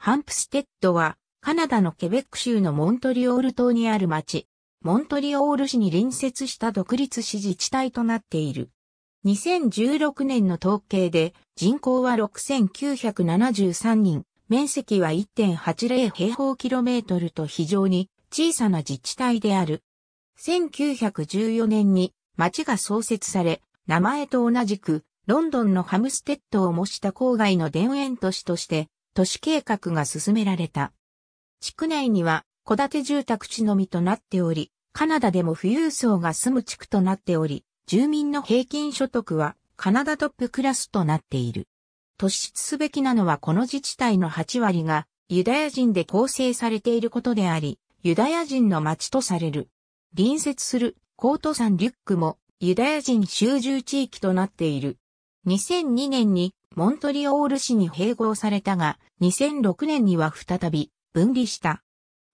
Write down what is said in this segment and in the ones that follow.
ハンプステッドは、カナダのケベック州のモントリオール島にある町、モントリオール市に隣接した独立市自治体となっている。2016年の統計で人口は6973人、面積は1.80平方キロメートルと非常に小さな自治体である。1914年に町が創設され、名前と同じくロンドンのハムステッドを模した郊外の田園都市として都市計画が進められた。地区内には戸建て住宅地のみとなっており、カナダでも富裕層が住む地区となっており、住民の平均所得はカナダトップクラスとなっている。突出すべきなのはこの自治体の8割がユダヤ人で構成されていることであり、ユダヤ人の町とされる。隣接するコート山リュックもユダヤ人集中地域となっている。2002年にモントリオール市に併合されたが、2006年には再び分離した。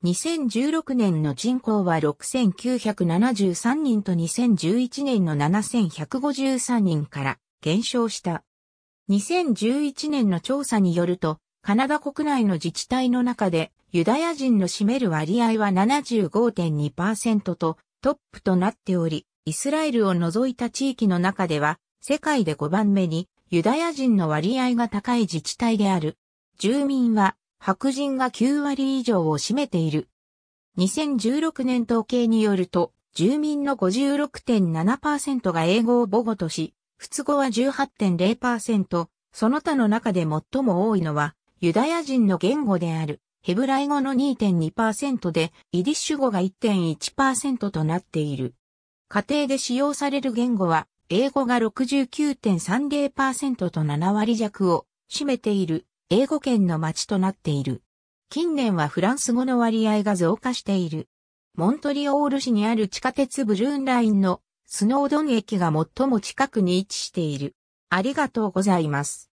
2016年の人口は6973人と2011年の7153人から減少した。2011年の調査によると、カナダ国内の自治体の中でユダヤ人の占める割合は75.2%とトップとなっており、イスラエルを除いた地域の中では世界で5番目にユダヤ人の割合が高い自治体である。住民は白人が9割以上を占めている。2016年統計によると、住民の56.7%が英語を母語とし、仏語は18.0%、その他の中で最も多いのは、ユダヤ人の言語である、ヘブライ語の2.2%で、イディッシュ語が1.1%となっている。家庭で使用される言語は、英語が69.30%と7割弱を占めている英語圏の街となっている。近年はフランス語の割合が増加している。モントリオール市にある地下鉄ブルーンラインのスノードン駅が最も近くに位置している。ありがとうございます。